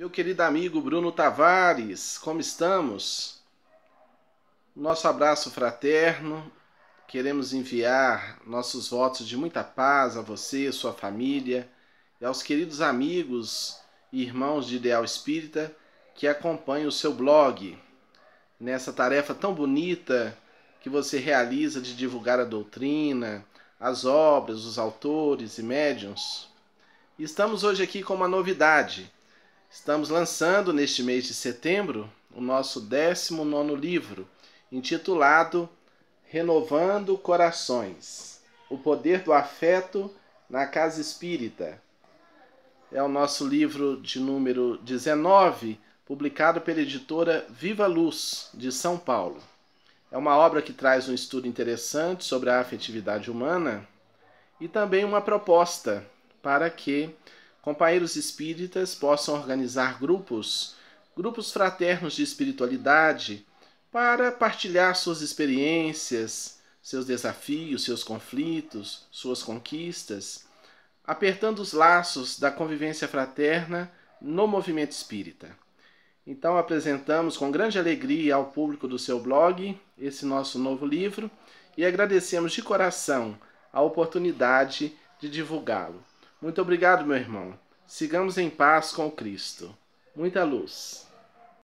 Meu querido amigo Bruno Tavares, como estamos? Nosso abraço fraterno. Queremos enviar nossos votos de muita paz a você, sua família e aos queridos amigos e irmãos de Ideal Espírita que acompanham o seu blog. Nessa tarefa tão bonita que você realiza de divulgar a doutrina, as obras, os autores e médiums. Estamos hoje aqui com uma novidade Estamos lançando neste mês de setembro o nosso 19 livro, intitulado Renovando Corações O Poder do Afeto na Casa Espírita. É o nosso livro de número 19, publicado pela editora Viva Luz, de São Paulo. É uma obra que traz um estudo interessante sobre a afetividade humana e também uma proposta para que companheiros espíritas possam organizar grupos, grupos fraternos de espiritualidade, para partilhar suas experiências, seus desafios, seus conflitos, suas conquistas, apertando os laços da convivência fraterna no movimento espírita. Então apresentamos com grande alegria ao público do seu blog esse nosso novo livro e agradecemos de coração a oportunidade de divulgá-lo. Muito obrigado, meu irmão. Sigamos em paz com Cristo. Muita luz.